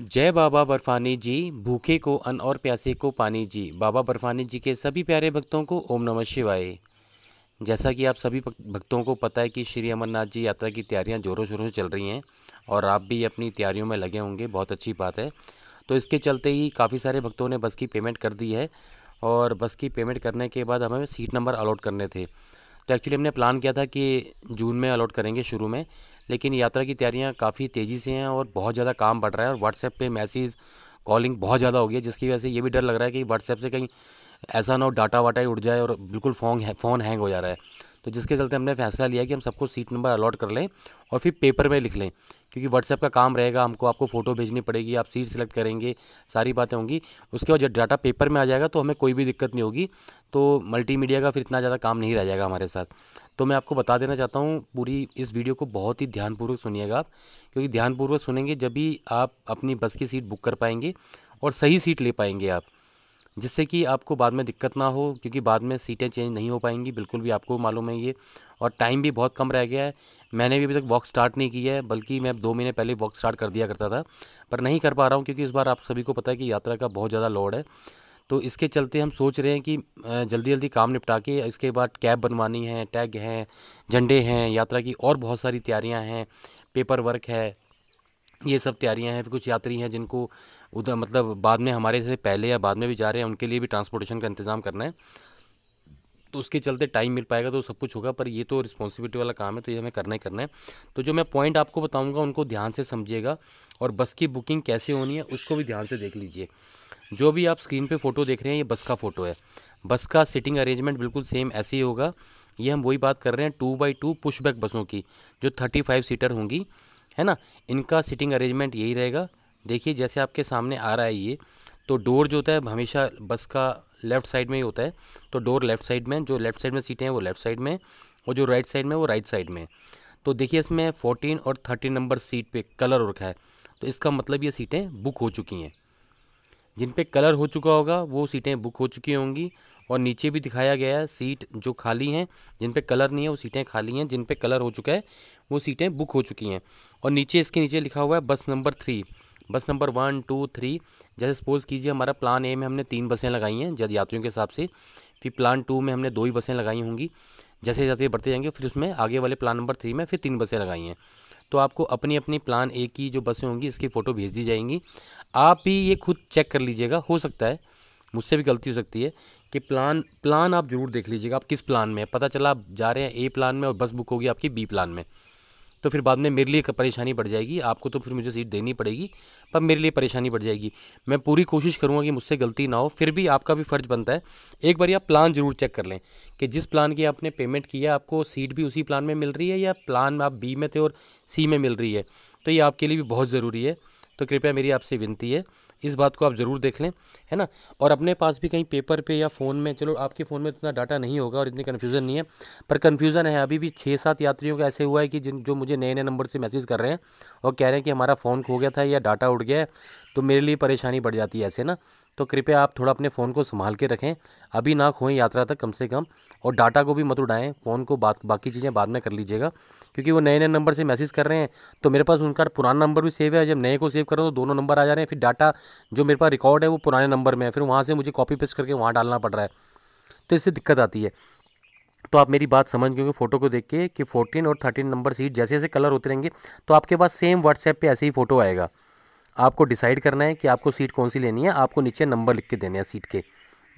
जय बाबा बर्फानी जी भूखे को अन और प्यासे को पानी जी बाबा बर्फानी जी के सभी प्यारे भक्तों को ओम नमः शिवाय जैसा कि आप सभी भक्तों को पता है कि श्री अमरनाथ जी यात्रा की तैयारियां ज़ोरों शोरों से चल रही हैं और आप भी अपनी तैयारियों में लगे होंगे बहुत अच्छी बात है तो इसके चलते ही काफ़ी सारे भक्तों ने बस की पेमेंट कर दी है और बस की पेमेंट करने के बाद हमें सीट नंबर अलॉट करने थे तो एक्चुअली हमने प्लान किया था कि जून में अलॉट करेंगे शुरू में लेकिन यात्रा की तैयारियाँ काफ़ी तेज़ी से हैं और बहुत ज़्यादा काम बढ़ रहा है और व्हाट्सएप पे मैसेज कॉलिंग बहुत ज़्यादा हो गई है जिसकी वजह से ये भी डर लग रहा है कि व्हाट्सएप से कहीं ऐसा ना हो डाटा वाटा ही उड़ जाए और बिल्कुल फ़ोन फ़ोन हैंग हो जा रहा है तो जिसके चलते हमने फैसला लिया कि हम सबको सीट नंबर अलॉट कर लें और फिर पेपर में लिख लें क्योंकि व्हाट्सएप का काम रहेगा हमको आपको फ़ोटो भेजनी पड़ेगी आप सीट सेलेक्ट करेंगे सारी बातें होंगी उसके बाद जब डाटा पेपर में आ जाएगा तो हमें कोई भी दिक्कत नहीं होगी तो मल्टीमीडिया का फिर इतना ज़्यादा काम नहीं रह जाएगा हमारे साथ तो मैं आपको बता देना चाहता हूँ पूरी इस वीडियो को बहुत ही ध्यानपूर्वक सुनिएगा आप क्योंकि ध्यानपूर्वक सुनेंगे जब भी आप अपनी बस की सीट बुक कर पाएंगे और सही सीट ले पाएंगे आप जिससे कि आपको बाद में दिक्कत ना हो क्योंकि बाद में सीटें चेंज नहीं हो पाएंगी बिल्कुल भी आपको मालूम है ये और टाइम भी बहुत कम रह गया है मैंने भी अभी तक वॉक स्टार्ट नहीं की है बल्कि मैं दो महीने पहले वॉक स्टार्ट कर दिया करता था पर नहीं कर पा रहा हूँ क्योंकि इस बार आप सभी को पता है कि यात्रा का बहुत ज़्यादा लोड है तो इसके चलते हम सोच रहे हैं कि जल्दी जल्दी काम निपटा के इसके बाद कैब बनवानी है टैग हैं झंडे हैं यात्रा की और बहुत सारी तैयारियां हैं पेपर वर्क है ये सब तैयारियां हैं फिर कुछ यात्री हैं जिनको उधर मतलब बाद में हमारे से पहले या बाद में भी जा रहे हैं उनके लिए भी ट्रांसपोर्टेशन का इंतज़ाम करना है तो उसके चलते टाइम मिल पाएगा तो सब कुछ होगा पर ये तो रिस्पॉन्सिबिलिटी वाला काम है तो ये हमें करना ही करना है तो जो मैं पॉइंट आपको बताऊंगा उनको ध्यान से समझिएगा और बस की बुकिंग कैसे होनी है उसको भी ध्यान से देख लीजिए जो भी आप स्क्रीन पे फ़ोटो देख रहे हैं ये बस का फ़ोटो है बस का सिटिंग अरेंजमेंट बिल्कुल सेम ऐसे ही होगा ये हम वही बात कर रहे हैं टू बाई टू पुशबैक बसों की जो थर्टी फाइव सीटर होंगी है ना इनका सिटिंग अरेंजमेंट यही रहेगा देखिए जैसे आपके सामने आ रहा है ये तो डोर जो होता है हमेशा बस का लेफ़्ट साइड में ही होता है तो डोर लेफ़्ट साइड में जो लेफ़्ट साइड में सीटें हैं वो लेफ़्ट साइड में और जो राइट साइड में वो राइट साइड में तो देखिए इसमें फोर्टीन और थर्टीन नंबर सीट पर कलर हो रखा है तो इसका मतलब ये सीटें बुक हो चुकी हैं जिन पे कलर हो चुका होगा वो सीटें बुक हो चुकी होंगी और नीचे भी दिखाया गया है सीट जो खाली हैं जिन पे कलर नहीं है वो सीटें खाली हैं जिन पे कलर हो चुका है वो सीटें बुक हो चुकी हैं और नीचे इसके नीचे लिखा हुआ है bus number three bus number one two three जैसे सपोज़ कीजिए हमारा प्लान ए में हमने तीन बसें लगाई हैं जद यात्रियों के हिसाब से फिर प्लान टू में हमने दो ही बसें लगाई होंगी जैसे जैसे बढ़ते जाएंगे फिर उसमें आगे वाले प्लान नंबर थ्री में फिर तीन बसें लगाई हैं तो आपको अपनी अपनी प्लान ए की जो बसें होंगी इसकी फ़ोटो भेज दी जाएंगी आप भी ये खुद चेक कर लीजिएगा हो सकता है मुझसे भी गलती हो सकती है कि प्लान प्लान आप ज़रूर देख लीजिएगा आप किस प्लान में पता चला आप जा रहे हैं ए प्लान में और बस बुक होगी आपकी बी प्लान में तो फिर बाद में मेरे लिए परेशानी बढ़ जाएगी आपको तो फिर मुझे सीट देनी पड़ेगी पर मेरे लिए परेशानी बढ़ जाएगी मैं पूरी कोशिश करूँगा कि मुझसे गलती ना हो फिर भी आपका भी फ़र्ज़ बनता है एक बार आप प्लान ज़रूर चेक कर लें कि जिस प्लान की आपने पेमेंट किया आपको सीट भी उसी प्लान में मिल रही है या प्लान आप बी में थे और सी में मिल रही है तो ये आपके लिए भी बहुत ज़रूरी है तो कृपया मेरी आपसे विनती है इस बात को आप ज़रूर देख लें है ना और अपने पास भी कहीं पेपर पे या फ़ोन में चलो आपके फ़ोन में इतना डाटा नहीं होगा और इतनी कन्फ्यूज़न नहीं है पर कन्फ्यूज़न है अभी भी छः सात यात्रियों का ऐसे हुआ है कि जिन जो मुझे नए नए नंबर से मैसेज कर रहे हैं और कह रहे हैं कि हमारा फ़ोन खो गया था या डाटा उड़ गया है तो मेरे लिए परेशानी बढ़ जाती है ऐसे ना तो कृपया आप थोड़ा अपने फ़ोन को संभाल के रखें अभी ना खोएं यात्रा तक कम से कम और डाटा को भी मत उड़ाएं फ़ोन को बात बाकी चीज़ें बाद में कर लीजिएगा क्योंकि वो नए नए नंबर से मैसेज कर रहे हैं तो मेरे पास उनका पुराना नंबर भी सेव है जब नए को सेव करो तो दोनों नंबर आ जा रहे हैं फिर डाटा जो मेरे पास रिकॉर्ड है वो पुराने नंबर नंबर में है फिर वहाँ से मुझे कॉपी पेस्ट करके वहाँ डालना पड़ रहा है तो इससे दिक्कत आती है तो आप मेरी बात समझ क्योंकि फ़ोटो को देख के कि फोर्टीन और थर्टीन नंबर सीट जैसे जैसे कलर होते रहेंगे तो आपके पास सेम व्हाट्सएप पे ऐसे ही फ़ोटो आएगा आपको डिसाइड करना है कि आपको सीट कौन सी लेनी है आपको नीचे नंबर लिख के देने हैं सीट के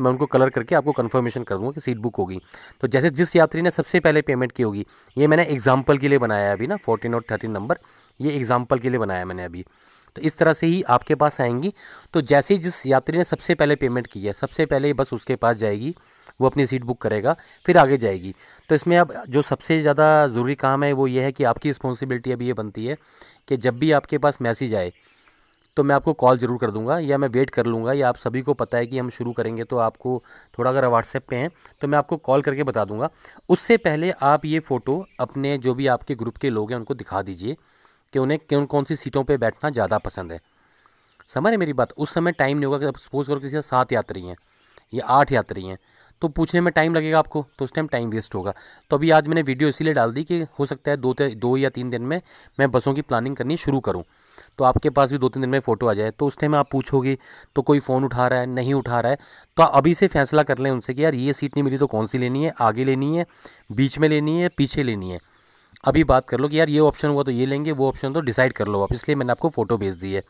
मैं उनको कलर करके आपको कंफर्मेशन कर दूंगा कि सीट बुक होगी तो जैसे जिस यात्री ने सबसे पहले पेमेंट की होगी ये मैंने एग्जाम्पल के लिए बनाया है अभी ना फोर्टीन और थर्टीन नंबर ये एग्जाम्पल के लिए बनाया मैंने अभी तो इस तरह से ही आपके पास आएंगी तो जैसे जिस यात्री ने सबसे पहले पेमेंट की है सबसे पहले बस उसके पास जाएगी वो अपनी सीट बुक करेगा फिर आगे जाएगी तो इसमें अब जो सबसे ज़्यादा ज़रूरी काम है वो ये है कि आपकी रिस्पॉन्सिबिलिटी अभी ये बनती है कि जब भी आपके पास मैसेज आए तो मैं आपको कॉल ज़रूर कर दूंगा या मैं वेट कर लूँगा या आप सभी को पता है कि हम शुरू करेंगे तो आपको थोड़ा अगर व्हाट्सएप पे हैं तो मैं आपको कॉल करके बता दूंगा उससे पहले आप ये फ़ोटो अपने जो भी आपके ग्रुप के लोग हैं उनको दिखा दीजिए कि उन्हें कौन कौन सी सीटों पर बैठना ज़्यादा पसंद है समझ रहे मेरी बात उस समय टाइम नहीं होगा कि सपोज़ करो किसी सात यात्री हैं या आठ यात्री हैं तो पूछने में टाइम लगेगा आपको तो उस टाइम टाइम वेस्ट होगा तो अभी आज मैंने वीडियो इसीलिए डाल दी कि हो सकता है दो दो या तीन दिन में मैं बसों की प्लानिंग करनी शुरू करूँ तो आपके पास भी दो तीन दिन में फ़ोटो आ जाए तो उस टाइम आप पूछोगे तो कोई फ़ोन उठा रहा है नहीं उठा रहा है तो अभी से फैसला कर लें उनसे कि यार ये सीट नहीं मिली तो कौन सी लेनी है आगे लेनी है बीच में लेनी है पीछे लेनी है अभी बात कर लो कि यार ये ऑप्शन हुआ तो ये लेंगे वो ऑप्शन तो डिसाइड कर लो आप इसलिए मैंने आपको फ़ोटो भेज दी है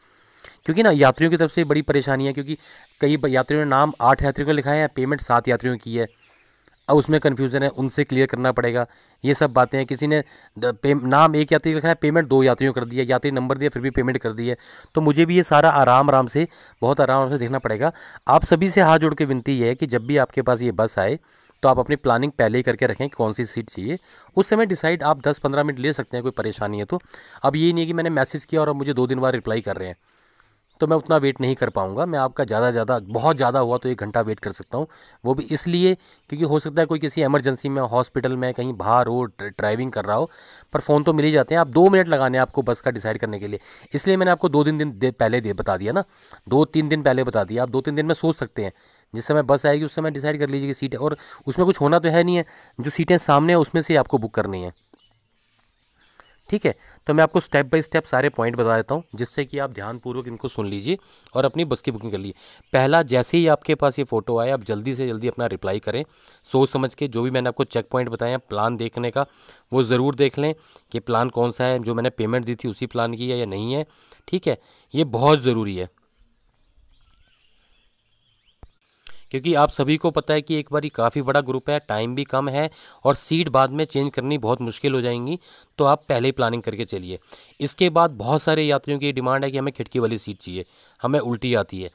क्योंकि ना यात्रियों की तरफ से बड़ी परेशानी है क्योंकि कई यात्रियों ने नाम आठ यात्रियों को लिखा है पेमेंट सात यात्रियों की है अब उसमें कन्फ्यूज़न है उनसे क्लियर करना पड़ेगा ये सब बातें हैं किसी ने नाम एक यात्री लिखा है पेमेंट दो यात्रियों कर दिया यात्री नंबर दिया फिर भी पेमेंट कर दी है तो मुझे भी ये सारा आराम आराम से बहुत आराम आराम से देखना पड़ेगा आप सभी से हाथ जोड़ के विनती है कि जब भी आपके पास ये बस आए तो आप अपनी प्लानिंग पहले ही करके रखें कौन सी सीट चाहिए उस समय डिसाइड आप दस पंद्रह मिनट ले सकते हैं कोई परेशानी है तो अब ये नहीं है कि मैंने मैसेज किया और अब मुझे दो दिन बाद रिप्लाई कर रहे हैं तो मैं उतना वेट नहीं कर पाऊँगा मैं आपका ज़्यादा ज़्यादा बहुत ज़्यादा हुआ तो एक घंटा वेट कर सकता हूँ वो भी इसलिए क्योंकि हो सकता है कोई किसी एमरजेंसी में हॉस्पिटल में कहीं बाहर हो ड्राइविंग कर रहा हो पर फ़ोन तो मिल ही जाते हैं आप दो मिनट लगाने आपको बस का डिसाइड करने के लिए इसलिए मैंने आपको दो तीन दिन, दिन दे, पहले दे बता दिया ना दो तीन दिन पहले बता दिया आप दो तीन दिन में सोच सकते हैं जिस समय बस आएगी उस समय डिसाइड कर लीजिए कि सीटें और उसमें कुछ होना तो है नहीं है जो सीटें सामने हैं उसमें से आपको बुक करनी है ठीक है तो मैं आपको स्टेप बाय स्टेप सारे पॉइंट बता देता हूँ जिससे कि आप ध्यानपूर्वक इनको सुन लीजिए और अपनी बस की बुकिंग कर लीजिए पहला जैसे ही आपके पास ये फ़ोटो आए आप जल्दी से जल्दी अपना रिप्लाई करें सोच समझ के जो भी मैंने आपको चेक पॉइंट बताया प्लान देखने का वो ज़रूर देख लें कि प्लान कौन सा है जो मैंने पेमेंट दी थी उसी प्लान की है या नहीं है ठीक है ये बहुत ज़रूरी है क्योंकि आप सभी को पता है कि एक बार काफ़ी बड़ा ग्रुप है टाइम भी कम है और सीट बाद में चेंज करनी बहुत मुश्किल हो जाएंगी तो आप पहले ही प्लानिंग करके चलिए इसके बाद बहुत सारे यात्रियों की डिमांड है कि हमें खिड़की वाली सीट चाहिए हमें उल्टी आती है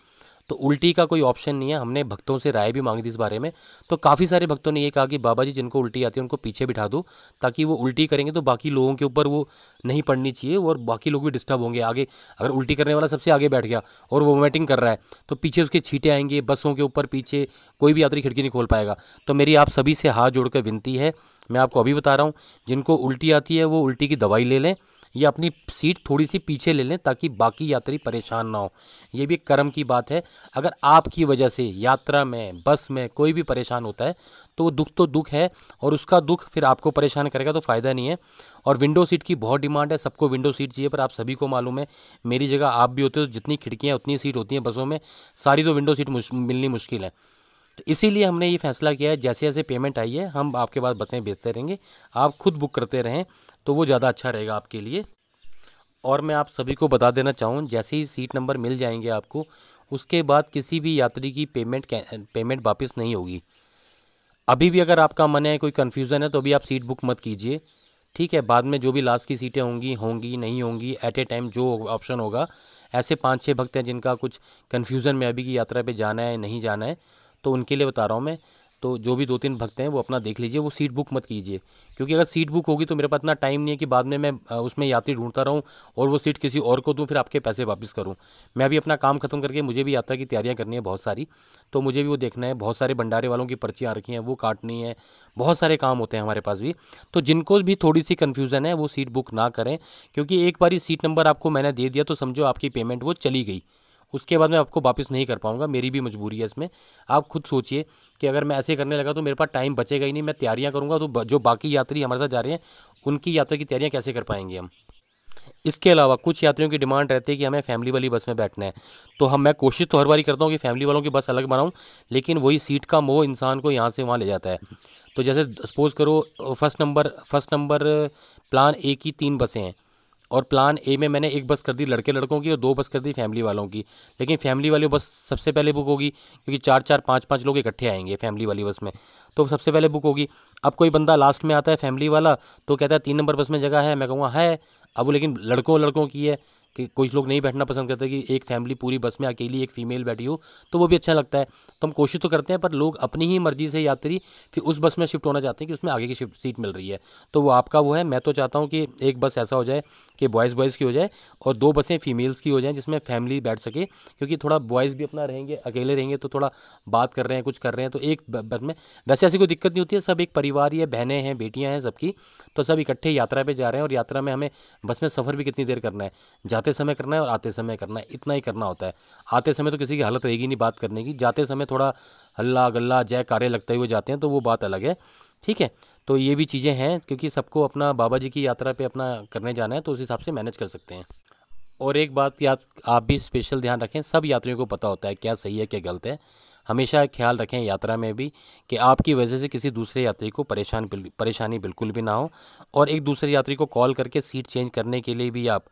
तो उल्टी का कोई ऑप्शन नहीं है हमने भक्तों से राय भी मांगी थी इस बारे में तो काफ़ी सारे भक्तों ने ये कहा कि बाबा जी जिनको उल्टी आती है उनको पीछे बिठा दो ताकि वो उल्टी करेंगे तो बाकी लोगों के ऊपर वो नहीं पड़नी चाहिए और बाकी लोग भी डिस्टर्ब होंगे आगे अगर उल्टी करने वाला सबसे आगे बैठ गया और वो वोमिटिंग कर रहा है तो पीछे उसके छीटे आएंगे बसों के ऊपर पीछे कोई भी यात्री खिड़की नहीं खोल पाएगा तो मेरी आप सभी से हाथ जोड़कर विनती है मैं आपको अभी बता रहा हूँ जिनको उल्टी आती है वो उल्टी की दवाई ले लें या अपनी सीट थोड़ी सी पीछे ले लें ताकि बाकी यात्री परेशान ना हो ये भी एक कर्म की बात है अगर आपकी वजह से यात्रा में बस में कोई भी परेशान होता है तो वो दुख तो दुख है और उसका दुख फिर आपको परेशान करेगा तो फ़ायदा नहीं है और विंडो सीट की बहुत डिमांड है सबको विंडो सीट चाहिए पर आप सभी को मालूम है मेरी जगह आप भी होते हो जितनी खिड़कियाँ उतनी सीट होती हैं बसों में सारी तो विंडो सीट मिलनी मुश्किल है तो इसीलिए हमने ये फैसला किया है जैसे जैसे पेमेंट आई है हम आपके पास बसें भेजते रहेंगे आप खुद बुक करते रहें तो वो ज़्यादा अच्छा रहेगा आपके लिए और मैं आप सभी को बता देना चाहूँ जैसे ही सीट नंबर मिल जाएंगे आपको उसके बाद किसी भी यात्री की पेमेंट पेमेंट वापस नहीं होगी अभी भी अगर आपका मन है कोई कन्फ्यूज़न है तो अभी आप सीट बुक मत कीजिए ठीक है बाद में जो भी लास्ट की सीटें होंगी होंगी नहीं होंगी एट ए टाइम जो ऑप्शन होगा ऐसे पाँच छः भक्त हैं जिनका कुछ कन्फ्यूज़न में अभी की यात्रा पर जाना है नहीं जाना है तो उनके लिए बता रहा हूँ मैं तो जो भी दो तीन भक्त हैं वो अपना देख लीजिए वो सीट बुक मत कीजिए क्योंकि अगर सीट बुक होगी तो मेरे पास इतना टाइम नहीं है कि बाद में मैं उसमें यात्री ढूंढता रहूँ और वो सीट किसी और को दूँ फिर आपके पैसे वापस करूँ मैं भी अपना काम खत्म करके मुझे भी यात्रा की तैयारियाँ करनी है बहुत सारी तो मुझे भी वो देखना है बहुत सारे भंडारे वालों की पर्चियाँ रखी हैं वो काटनी है बहुत सारे काम होते हैं हमारे पास भी तो जिनको भी थोड़ी सी कन्फ्यूज़न है वो सीट बुक ना करें क्योंकि एक बार सीट नंबर आपको मैंने दे दिया तो समझो आपकी पेमेंट वो चली गई उसके बाद मैं आपको वापस नहीं कर पाऊँगा मेरी भी मजबूरी है इसमें आप खुद सोचिए कि अगर मैं ऐसे करने लगा तो मेरे पास टाइम बचेगा ही नहीं मैं तैयारियाँ करूँगा तो जो बाकी यात्री हमारे साथ जा रहे हैं उनकी यात्रा की तैयारियाँ कैसे कर पाएंगे हम इसके अलावा कुछ यात्रियों की डिमांड रहती है कि हमें फैमिली वाली बस में बैठना है तो हम मैं कोशिश तो हर बार ही करता हूँ कि फैमिली वालों की बस अलग बनाऊँ लेकिन वही सीट का मोह इंसान को यहाँ से वहाँ ले जाता है तो जैसे सपोज़ करो first number first number plan A की तीन बसें हैं और प्लान ए में मैंने एक बस कर दी लड़के लड़कों की और दो बस कर दी फैमिली वालों की लेकिन फैमिली वाली बस सबसे पहले बुक होगी क्योंकि चार चार पाँच पाँच लोग इकट्ठे आएंगे फैमिली वाली बस में तो सबसे पहले बुक होगी अब कोई बंदा लास्ट में आता है फैमिली वाला तो कहता है तीन नंबर बस में जगह है मैं कहूँगा है अब वो लेकिन लड़कों लड़कों की है कि कुछ लोग नहीं बैठना पसंद करते कि एक फैमिली पूरी बस में अकेली एक फ़ीमेल बैठी हो तो वो भी अच्छा लगता है तो हम कोशिश तो करते हैं पर लोग अपनी ही मर्ज़ी से यात्री फिर उस बस में शिफ्ट होना चाहते हैं कि उसमें आगे की शिफ्ट सीट मिल रही है तो वो आपका वो है मैं तो चाहता हूँ कि एक बस ऐसा हो जाए कि बॉयज़ बॉयज़ की हो जाए और दो बसें फीमेल्स की हो जाएँ जिसमें फैमिली बैठ सके क्योंकि थोड़ा बॉयज़ भी अपना रहेंगे अकेले रहेंगे तो थोड़ा बात कर रहे हैं कुछ कर रहे हैं तो एक बस में वैसे ऐसी कोई दिक्कत नहीं होती है सब एक परिवार या बहनें हैं बेटियाँ हैं सबकी तो सब इकट्ठे यात्रा पर जा रहे हैं और यात्रा में हमें बस में सफ़र भी कितनी देर करना है जाते समय करना है और आते समय करना है इतना ही करना होता है आते समय तो किसी की हालत रहेगी नहीं बात करने की जाते समय थोड़ा हल्ला गल्ला जय कार्य लगते हुए जाते हैं तो वो बात अलग है ठीक है तो ये भी चीज़ें हैं क्योंकि सबको अपना बाबा जी की यात्रा पर अपना करने जाना है तो उस हिसाब से मैनेज कर सकते हैं और एक बात याद आप भी स्पेशल ध्यान रखें सब यात्रियों को पता होता है क्या सही है क्या गलत है हमेशा ख्याल रखें यात्रा में भी कि आपकी वजह से किसी दूसरे यात्री को परेशान परेशानी बिल्कुल भी ना हो और एक दूसरे यात्री को कॉल करके सीट चेंज करने के लिए भी आप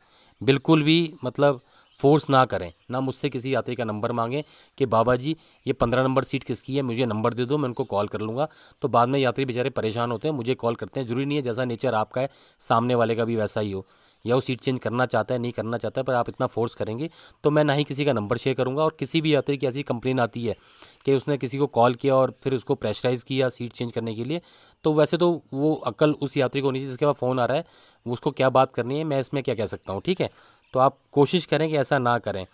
बिल्कुल भी मतलब फोर्स ना करें ना मुझसे किसी यात्री का नंबर मांगें कि बाबा जी ये पंद्रह नंबर सीट किसकी है मुझे नंबर दे दो मैं उनको कॉल कर लूँगा तो बाद में यात्री बेचारे परेशान होते हैं मुझे कॉल करते हैं ज़रूरी नहीं है जैसा नेचर आपका है सामने वाले का भी वैसा ही हो या वो सीट चेंज करना चाहता है नहीं करना चाहता है पर आप इतना फोर्स करेंगे तो मैं ना ही किसी का नंबर शेयर करूँगा और किसी भी यात्री की ऐसी कंप्लेन आती है कि उसने किसी को कॉल किया और फिर उसको प्रेशराइज़ किया सीट चेंज करने के लिए तो वैसे तो वो अक्ल उस यात्री को नहीं जिसके पास फ़ोन आ रहा है उसको क्या बात करनी है मैं इसमें क्या कह सकता हूँ ठीक है तो आप कोशिश करें कि ऐसा ना करें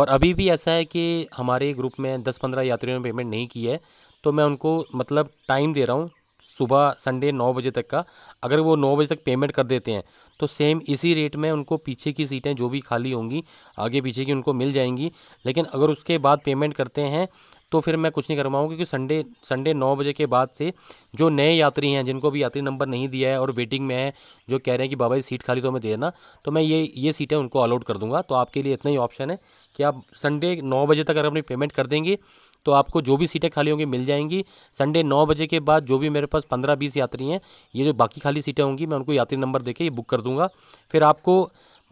और अभी भी ऐसा है कि हमारे ग्रुप में दस पंद्रह यात्रियों ने पेमेंट नहीं की है तो मैं उनको मतलब टाइम दे रहा हूँ सुबह संडे नौ बजे तक का अगर वो नौ बजे तक पेमेंट कर देते हैं तो सेम इसी रेट में उनको पीछे की सीटें जो भी खाली होंगी आगे पीछे की उनको मिल जाएंगी लेकिन अगर उसके बाद पेमेंट करते हैं तो फिर मैं कुछ नहीं कर पाऊँगा क्योंकि संडे संडे नौ बजे के बाद से जो नए यात्री हैं जिनको भी यात्री नंबर नहीं दिया है और वेटिंग में है जो कह रहे हैं कि बाबा जी सीट खाली तो हमें देना तो मैं ये ये सीटें उनको अलाउड कर दूंगा तो आपके लिए इतना ही ऑप्शन है कि आप संडे नौ बजे तक अगर अपनी पेमेंट कर देंगे तो आपको जो भी सीटें खाली होंगी मिल जाएंगी संडे नौ बजे के बाद जो भी मेरे पास पंद्रह बीस यात्री हैं ये जो बाकी खाली सीटें होंगी मैं उनको यात्री नंबर दे के ये बुक कर दूंगा फिर आपको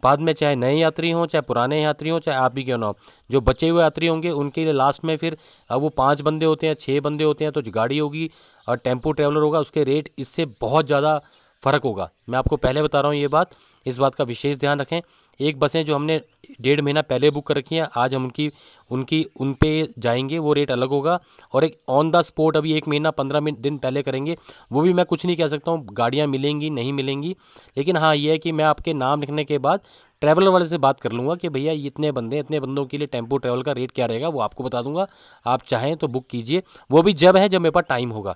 बाद में चाहे नए यात्री हों चाहे पुराने यात्री हों चाहे आप भी क्यों ना हो जो बचे हुए यात्री होंगे उनके लिए लास्ट में फिर वो पाँच बंदे होते हैं छः बंदे होते हैं तो जो गाड़ी होगी और टेम्पो ट्रैवलर होगा उसके रेट इससे बहुत ज़्यादा फ़र्क होगा मैं आपको पहले बता रहा हूँ ये बात इस बात का विशेष ध्यान रखें एक बसें जो हमने डेढ़ महीना पहले बुक कर रखी हैं आज हम उनकी उनकी उन पे जाएंगे वो रेट अलग होगा और एक ऑन द स्पॉट अभी एक महीना पंद्रह दिन पहले करेंगे वो भी मैं कुछ नहीं कह सकता हूँ गाड़ियाँ मिलेंगी नहीं मिलेंगी लेकिन हाँ ये है कि मैं आपके नाम लिखने के बाद ट्रैवलर वाले से बात कर लूँगा कि भैया इतने बंदे इतने बंदों के लिए टेम्पो ट्रैवल का रेट क्या रहेगा वो आपको बता दूंगा आप चाहें तो बुक कीजिए वो भी जब है जब मेरे पास टाइम होगा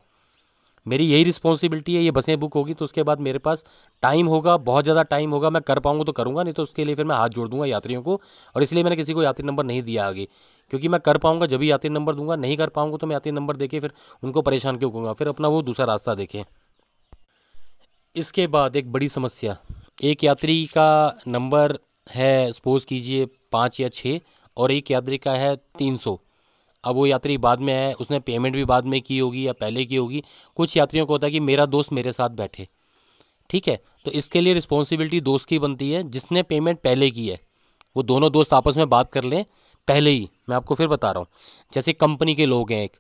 मेरी यही रिस्पॉन्सिबिलिटी है ये बसें बुक होगी तो उसके बाद मेरे पास टाइम होगा बहुत ज़्यादा टाइम होगा मैं कर पाऊँगा तो करूँगा नहीं तो उसके लिए फिर मैं हाथ जोड़ दूंगा यात्रियों को और इसलिए मैंने किसी को यात्री नंबर नहीं दिया आगे क्योंकि मैं कर पाऊँगा जब भी यात्री नंबर दूंगा नहीं कर पाऊँगा तो मैं यात्री नंबर देके फिर उनको परेशान क्यों करूँगा फिर अपना वो दूसरा रास्ता देखें इसके बाद एक बड़ी समस्या एक यात्री का नंबर है सपोज़ कीजिए पाँच या छः और एक यात्री का है तीन सौ अब वो यात्री बाद में आया उसने पेमेंट भी बाद में की होगी या पहले की होगी कुछ यात्रियों को होता है कि मेरा दोस्त मेरे साथ बैठे ठीक है तो इसके लिए रिस्पॉन्सिबिलिटी दोस्त की बनती है जिसने पेमेंट पहले की है वो दोनों दोस्त आपस में बात कर लें पहले ही मैं आपको फिर बता रहा हूँ जैसे कंपनी के लोग हैं एक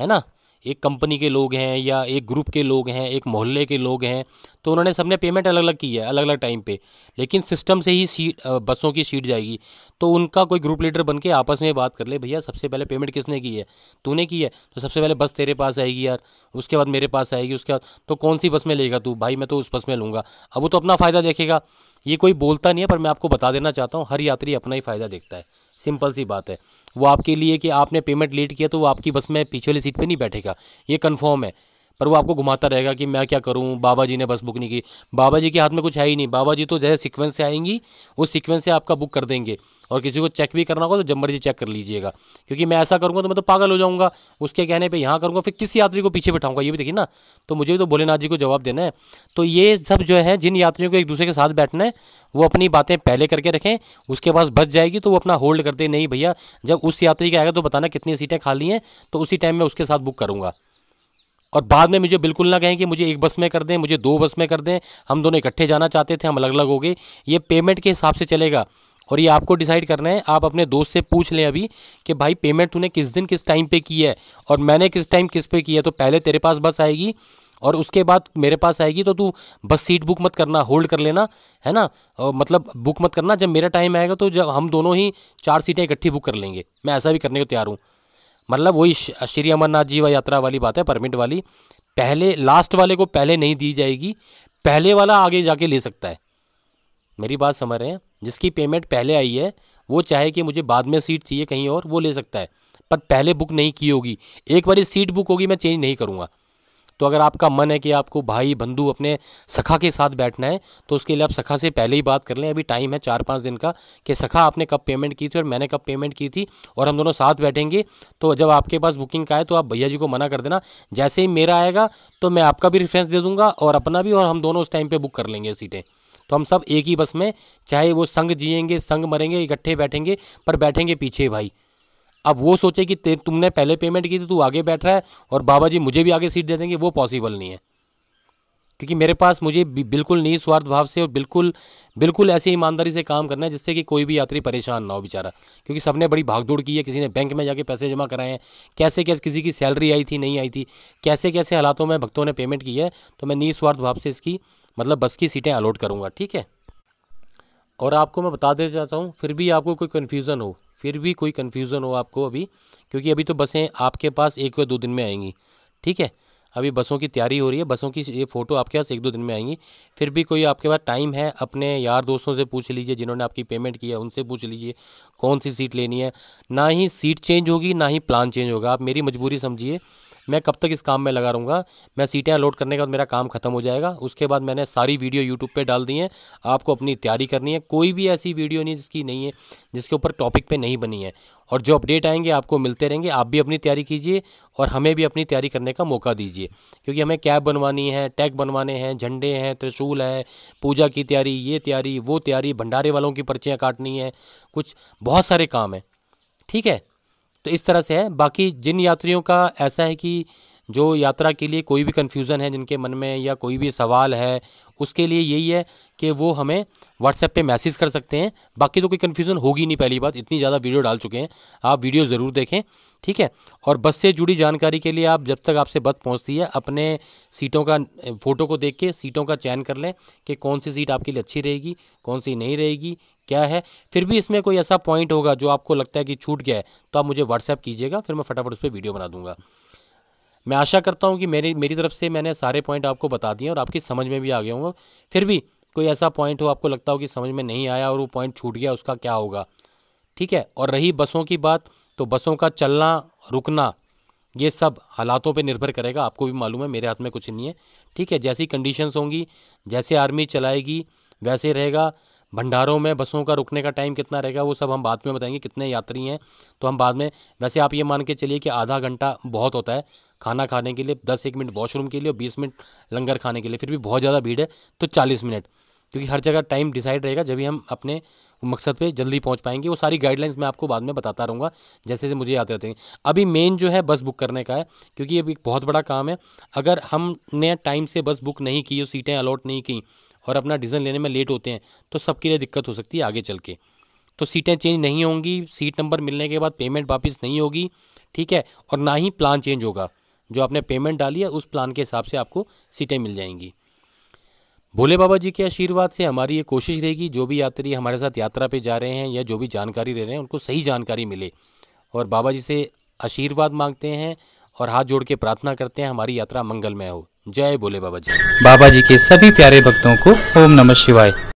है ना एक कंपनी के लोग हैं या एक ग्रुप के लोग हैं एक मोहल्ले के लोग हैं तो उन्होंने सबने पेमेंट अलग अलग की है अलग अलग टाइम पे लेकिन सिस्टम से ही सीट बसों की सीट जाएगी तो उनका कोई ग्रुप लीडर बन के आपस में बात कर ले भैया सबसे पहले पेमेंट किसने की है तूने की है तो सबसे पहले बस तेरे पास आएगी यार उसके बाद मेरे पास आएगी उसके बाद तो कौन सी बस में लेगा तू भाई मैं तो उस बस में लूँगा अब वो तो अपना फ़ायदा देखेगा ये कोई बोलता नहीं है पर मैं आपको बता देना चाहता हूँ हर यात्री अपना ही फ़ायदा देखता है सिंपल सी बात है वो आपके लिए कि आपने पेमेंट लेट किया तो वो आपकी बस में पीछे वाली सीट पर नहीं बैठेगा ये कन्फर्म है पर वो आपको घुमाता रहेगा कि मैं क्या करूं बाबा जी ने बस बुक नहीं की बाबा जी के हाथ में कुछ है ही नहीं बाबा जी तो जैसे सीक्वेंस से आएंगी उस सीक्वेंस से आपका बुक कर देंगे और किसी को चेक भी करना होगा तो जब मर्जी चेक कर लीजिएगा क्योंकि मैं ऐसा करूँगा तो मैं तो पागल हो जाऊँगा उसके कहने पर यहाँ करूँगा फिर किसी यात्री को पीछे बैठाऊँगा ये भी देखिए ना तो मुझे तो भोलेनाथ जी को जवाब देना है तो ये सब जो है जिन यात्रियों को एक दूसरे के साथ बैठना है वो अपनी बातें पहले करके रखें उसके पास बच जाएगी तो वो अपना होल्ड करते नहीं भैया जब उस यात्री का आएगा तो बताना कितनी सीटें खाली हैं तो उसी टाइम मैं उसके साथ बुक करूँगा और बाद में मुझे बिल्कुल ना कहें कि मुझे एक बस में कर दें मुझे दो बस में कर दें हम दोनों इकट्ठे जाना चाहते थे हम अलग अलग हो गए ये पेमेंट के हिसाब से चलेगा और ये आपको डिसाइड करना है आप अपने दोस्त से पूछ लें अभी कि भाई पेमेंट तूने किस दिन किस टाइम पे की है और मैंने किस टाइम किस पे किया है तो पहले तेरे पास बस आएगी और उसके बाद मेरे पास आएगी तो तू बस सीट बुक मत करना होल्ड कर लेना है ना और मतलब बुक मत करना जब मेरा टाइम आएगा तो जब हम दोनों ही चार सीटें इकट्ठी बुक कर लेंगे मैं ऐसा भी करने को तैयार हूँ मतलब वही श्री अमरनाथ जी व यात्रा वाली बात है परमिट वाली पहले लास्ट वाले को पहले नहीं दी जाएगी पहले वाला आगे जाके ले सकता है मेरी बात समझ रहे हैं जिसकी पेमेंट पहले आई है वो चाहे कि मुझे बाद में सीट चाहिए कहीं और वो ले सकता है पर पहले बुक नहीं की होगी एक बार सीट बुक होगी मैं चेंज नहीं करूँगा तो अगर आपका मन है कि आपको भाई बंधु अपने सखा के साथ बैठना है तो उसके लिए आप सखा से पहले ही बात कर लें अभी टाइम है चार पाँच दिन का कि सखा आपने कब पेमेंट की थी और मैंने कब पेमेंट की थी और हम दोनों साथ बैठेंगे तो जब आपके पास बुकिंग का है तो आप भैया जी को मना कर देना जैसे ही मेरा आएगा तो मैं आपका भी रिफ्रेंस दे दूँगा और अपना भी और हम दोनों उस टाइम पर बुक कर लेंगे सीटें तो हम सब एक ही बस में चाहे वो संग जिएंगे संग मरेंगे इकट्ठे बैठेंगे पर बैठेंगे पीछे भाई अब वो सोचे कि तुमने पहले पेमेंट की थी तू आगे बैठ रहा है और बाबा जी मुझे भी आगे सीट दे देंगे वो पॉसिबल नहीं है क्योंकि मेरे पास मुझे बिल्कुल निस्वार्थ भाव से और बिल्कुल बिल्कुल ऐसे ईमानदारी से काम करना है जिससे कि कोई भी यात्री परेशान ना हो बेचारा क्योंकि सबने बड़ी भागदौड़ की है किसी ने बैंक में जाके पैसे जमा कराए हैं कैसे कैसे किसी की सैलरी आई थी नहीं आई थी कैसे कैसे हालातों में भक्तों ने पेमेंट की है तो मैं निस्वार्थ भाव से इसकी मतलब बस की सीटें अलॉट करूँगा ठीक है और आपको मैं बता देना चाहता हूँ फिर भी आपको कोई कन्फ्यूज़न हो फिर भी कोई कन्फ्यूज़न हो आपको अभी क्योंकि अभी तो बसें आपके पास एक या दो दिन में आएंगी ठीक है अभी बसों की तैयारी हो रही है बसों की ये फ़ोटो आपके पास एक दो दिन में आएंगी फिर भी कोई आपके पास टाइम है अपने यार दोस्तों से पूछ लीजिए जिन्होंने आपकी पेमेंट की है उनसे पूछ लीजिए कौन सी सीट लेनी है ना ही सीट चेंज होगी ना ही प्लान चेंज होगा आप मेरी मजबूरी समझिए मैं कब तक इस काम में लगा रहूँगा मैं सीटें लोड करने के बाद मेरा काम खत्म हो जाएगा उसके बाद मैंने सारी वीडियो यूट्यूब पर डाल दी हैं आपको अपनी तैयारी करनी है कोई भी ऐसी वीडियो नहीं जिसकी नहीं है जिसके ऊपर टॉपिक पर नहीं बनी है और जो अपडेट आएंगे आपको मिलते रहेंगे आप भी अपनी तैयारी कीजिए और हमें भी अपनी तैयारी करने का मौका दीजिए क्योंकि हमें कैब बनवानी है टैग बनवाने हैं झंडे हैं त्रिशूल है पूजा की तैयारी ये तैयारी वो तैयारी भंडारे वालों की पर्चियाँ काटनी है कुछ बहुत सारे काम हैं ठीक है तो इस तरह से है बाकी जिन यात्रियों का ऐसा है कि जो यात्रा के लिए कोई भी कन्फ्यूज़न है जिनके मन में या कोई भी सवाल है उसके लिए यही है कि वो हमें व्हाट्सएप पे मैसेज कर सकते हैं बाकी तो कोई कन्फ्यूज़न होगी नहीं पहली बात इतनी ज़्यादा वीडियो डाल चुके हैं आप वीडियो ज़रूर देखें ठीक है और बस से जुड़ी जानकारी के लिए आप जब तक आपसे बस पहुंचती है अपने सीटों का फ़ोटो को देख के सीटों का चयन कर लें कि कौन सी सीट आपके लिए अच्छी रहेगी कौन सी नहीं रहेगी क्या है फिर भी इसमें कोई ऐसा पॉइंट होगा जो आपको लगता है कि छूट गया है तो आप मुझे व्हाट्सएप कीजिएगा फिर मैं फटाफट उस पर वीडियो बना दूंगा मैं आशा करता हूँ कि मेरी मेरी तरफ से मैंने सारे पॉइंट आपको बता दिए और आपकी समझ में भी आ गया होंगे फिर भी कोई ऐसा पॉइंट हो आपको लगता हो कि समझ में नहीं आया और वो पॉइंट छूट गया उसका क्या होगा ठीक है और रही बसों की बात तो बसों का चलना रुकना ये सब हालातों पे निर्भर करेगा आपको भी मालूम है मेरे हाथ में कुछ नहीं है ठीक है जैसी कंडीशंस होंगी जैसे आर्मी चलाएगी वैसे रहेगा भंडारों में बसों का रुकने का टाइम कितना रहेगा वो सब हम बाद में बताएंगे कितने यात्री हैं तो हम बाद में वैसे आप ये मान के चलिए कि आधा घंटा बहुत होता है खाना खाने के लिए दस एक मिनट वॉशरूम के लिए और बीस मिनट लंगर खाने के लिए फिर भी बहुत ज़्यादा भीड़ है तो चालीस मिनट क्योंकि हर जगह टाइम डिसाइड रहेगा जब भी हम अपने मकसद पे जल्दी पहुंच पाएंगे वो सारी गाइडलाइंस मैं आपको बाद में बताता रहूँगा जैसे जैसे मुझे याद रहते हैं अभी मेन जो है बस बुक करने का है क्योंकि ये एक बहुत बड़ा काम है अगर हमने टाइम से बस बुक नहीं की और सीटें अलॉट नहीं की और अपना डिसीजन लेने में लेट होते हैं तो सबके लिए दिक्कत हो सकती है आगे चल के तो सीटें चेंज नहीं होंगी सीट नंबर मिलने के बाद पेमेंट वापस नहीं होगी ठीक है और ना ही प्लान चेंज होगा जो आपने पेमेंट डाली है उस प्लान के हिसाब से आपको सीटें मिल जाएंगी भोले बाबा जी के आशीर्वाद से हमारी ये कोशिश रहेगी जो भी यात्री हमारे साथ यात्रा पे जा रहे हैं या जो भी जानकारी ले रहे हैं उनको सही जानकारी मिले और बाबा जी से आशीर्वाद मांगते हैं और हाथ जोड़ के प्रार्थना करते हैं हमारी यात्रा मंगलमय हो जय भोले बाबा जी बाबा जी के सभी प्यारे भक्तों को ओम नमः शिवाय